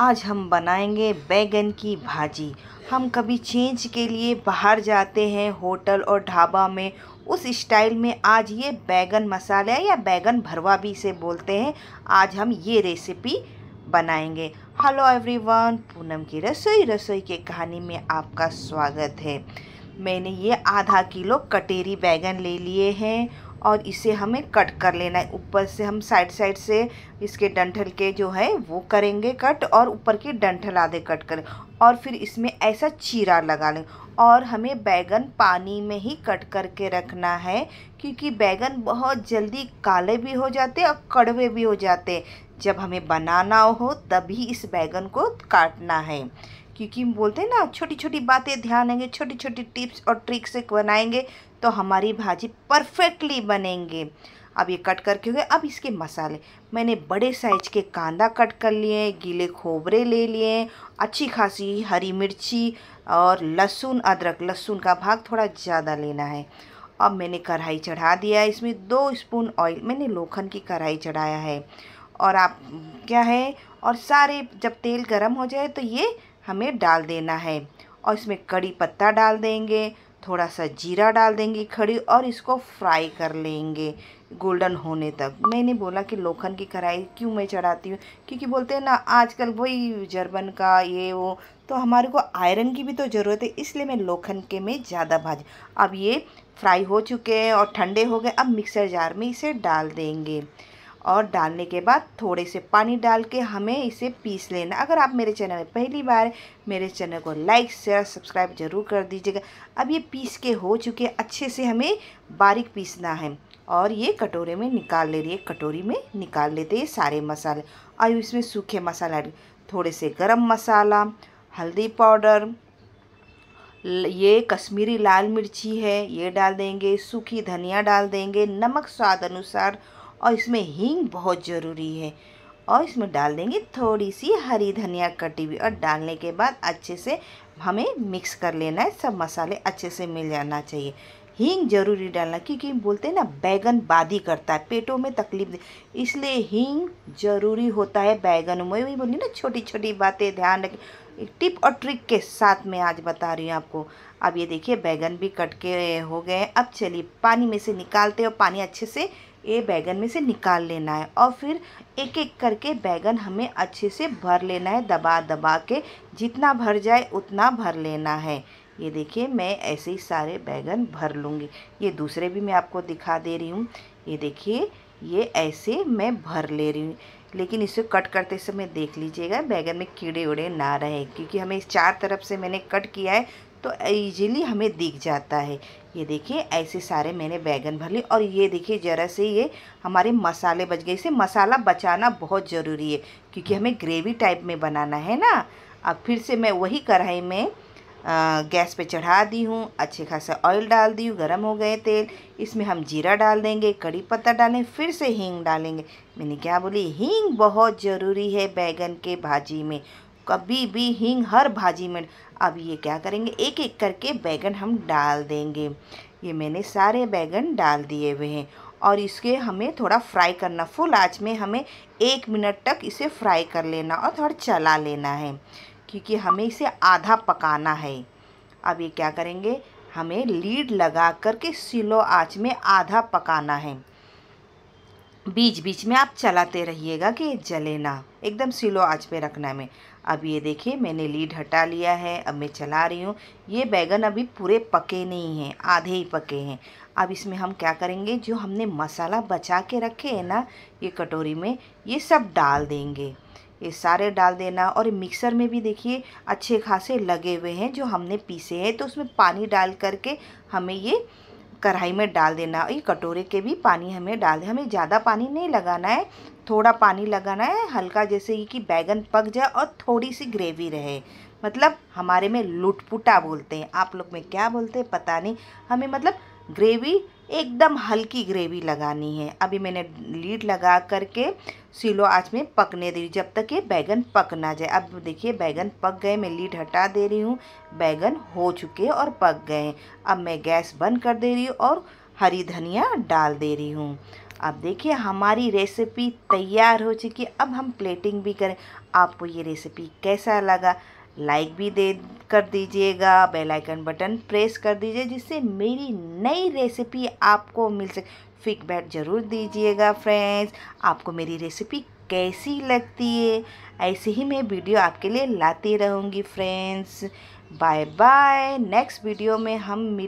आज हम बनाएंगे बैगन की भाजी हम कभी चेंज के लिए बाहर जाते हैं होटल और ढाबा में उस स्टाइल में आज ये बैगन मसाला या बैगन भरवा भी इसे बोलते हैं आज हम ये रेसिपी बनाएंगे हेलो एवरीवन पूनम की रसोई रसोई के कहानी में आपका स्वागत है मैंने ये आधा किलो कटेरी बैगन ले लिए हैं और इसे हमें कट कर लेना है ऊपर से हम साइड साइड से इसके डंठल के जो है वो करेंगे कट और ऊपर के डंठल आधे कट करें और फिर इसमें ऐसा चीरा लगा लें और हमें बैगन पानी में ही कट करके रखना है क्योंकि बैगन बहुत जल्दी काले भी हो जाते और कड़वे भी हो जाते जब हमें बनाना हो तभी इस बैगन को काटना है क्योंकि बोलते हैं ना छोटी छोटी बातें ध्यान देंगे छोटी छोटी टिप्स और ट्रिक्स बनाएंगे तो हमारी भाजी परफेक्टली बनेंगे अब ये कट करके हो गए अब इसके मसाले मैंने बड़े साइज के कांदा कट कर लिए गीले खोबरे ले लिए अच्छी खासी हरी मिर्ची और लहसुन अदरक लहसुन का भाग थोड़ा ज़्यादा लेना है अब मैंने कढ़ाई चढ़ा दिया इसमें दो स्पून ऑयल मैंने लोखन की कढ़ाई चढ़ाया है और आप क्या है और सारे जब तेल गर्म हो जाए तो ये हमें डाल देना है और इसमें कड़ी पत्ता डाल देंगे थोड़ा सा जीरा डाल देंगे खड़ी और इसको फ्राई कर लेंगे गोल्डन होने तक मैंने बोला कि लोखन की कढ़ाई क्यों मैं चढ़ाती हूँ क्योंकि बोलते हैं ना आजकल वही जर्बन का ये वो तो हमारे को आयरन की भी तो ज़रूरत है इसलिए मैं लोखन के में ज़्यादा भाज अब ये फ्राई हो चुके हैं और ठंडे हो गए अब मिक्सर जार में इसे डाल देंगे और डालने के बाद थोड़े से पानी डाल के हमें इसे पीस लेना अगर आप मेरे चैनल में पहली बार मेरे चैनल को लाइक शेयर सब्सक्राइब जरूर कर दीजिएगा अब ये पीस के हो चुके अच्छे से हमें बारीक पीसना है और ये कटोरे में निकाल ले रही है कटोरी में निकाल लेते हैं सारे मसाले और इसमें सूखे मसाला थोड़े से गरम मसाला हल्दी पाउडर ये कश्मीरी लाल मिर्ची है ये डाल देंगे सूखी धनिया डाल देंगे नमक स्वाद अनुसार और इसमें हींग बहुत ज़रूरी है और इसमें डाल देंगे थोड़ी सी हरी धनिया कटी हुई और डालने के बाद अच्छे से हमें मिक्स कर लेना है सब मसाले अच्छे से मिल जाना चाहिए हींग जरूरी डालना क्योंकि बोलते हैं ना बैगन बादी करता है पेटों में तकलीफ इसलिए हींग जरूरी होता है बैगन में वही बोली ना छोटी छोटी बातें ध्यान रखें एक टिप और ट्रिक के साथ मैं आज बता रही हूँ आपको अब ये देखिए बैगन भी कट के हो गए अब चलिए पानी में से निकालते और पानी अच्छे से ये बैगन में से निकाल लेना है और फिर एक एक करके बैगन हमें अच्छे से भर लेना है दबा दबा के जितना भर जाए उतना भर लेना है ये देखिए मैं ऐसे ही सारे बैगन भर लूँगी ये दूसरे भी मैं आपको दिखा दे रही हूँ ये देखिए ये ऐसे मैं भर ले रही हूँ लेकिन इसे कट करते समय देख लीजिएगा बैगन में कीड़े उड़े ना रहे क्योंकि हमें इस चार तरफ से मैंने कट किया है तो ईजिली हमें दिख जाता है ये देखिए ऐसे सारे मैंने बैगन भर लिए और ये देखिए ज़रा से ये हमारे मसाले बच गए इसे मसाला बचाना बहुत ज़रूरी है क्योंकि हमें ग्रेवी टाइप में बनाना है ना अब फिर से मैं वही कढ़ाई में गैस पे चढ़ा दी हूँ अच्छे खासा ऑयल डाल दी हूँ गर्म हो गए तेल इसमें हम जीरा डाल देंगे कड़ी पत्ता डालें फिर से हींग डालेंगे मैंने क्या बोली हींग बहुत ज़रूरी है बैगन के भाजी में कभी भी हींग हर भाजी में अब ये क्या करेंगे एक एक करके बैगन हम डाल देंगे ये मैंने सारे बैगन डाल दिए हुए हैं और इसके हमें थोड़ा फ्राई करना फुल आँच में हमें एक मिनट तक इसे फ्राई कर लेना और थोड़ा चला लेना है क्योंकि हमें इसे आधा पकाना है अब ये क्या करेंगे हमें लीड लगा करके सिलो आँच में आधा पकाना है बीच बीच में आप चलाते रहिएगा कि जले ना एकदम सिलो आँच पे रखना में अब ये देखिए मैंने लीड हटा लिया है अब मैं चला रही हूँ ये बैगन अभी पूरे पके नहीं हैं आधे ही पके हैं अब इसमें हम क्या करेंगे जो हमने मसाला बचा के रखे हैं ना ये कटोरी में ये सब डाल देंगे ये सारे डाल देना और मिक्सर में भी देखिए अच्छे खासे लगे हुए हैं जो हमने पीसे हैं तो उसमें पानी डाल करके हमें ये कढ़ाई में डाल देना ये कटोरे के भी पानी हमें डाल देना हमें ज़्यादा पानी नहीं लगाना है थोड़ा पानी लगाना है हल्का जैसे कि बैगन पक जाए और थोड़ी सी ग्रेवी रहे मतलब हमारे में लुटपुटा बोलते हैं आप लोग में क्या बोलते हैं पता नहीं हमें मतलब ग्रेवी एकदम हल्की ग्रेवी लगानी है अभी मैंने लीड लगा करके सिलो आँच में पकने दे रही जब तक ये बैगन पक ना जाए अब देखिए बैगन पक गए मैं लीड हटा दे रही हूँ बैगन हो चुके और पक गए अब मैं गैस बंद कर दे रही हूँ और हरी धनिया डाल दे रही हूँ अब देखिए हमारी रेसिपी तैयार हो चुकी अब हम प्लेटिंग भी करें आपको ये रेसिपी कैसा लगा लाइक भी दे कर दीजिएगा बेल आइकन बटन प्रेस कर दीजिए जिससे मेरी नई रेसिपी आपको मिल सके फीडबैक ज़रूर दीजिएगा फ्रेंड्स आपको मेरी रेसिपी कैसी लगती है ऐसे ही मैं वीडियो आपके लिए लाती रहूँगी friends bye bye next video में हम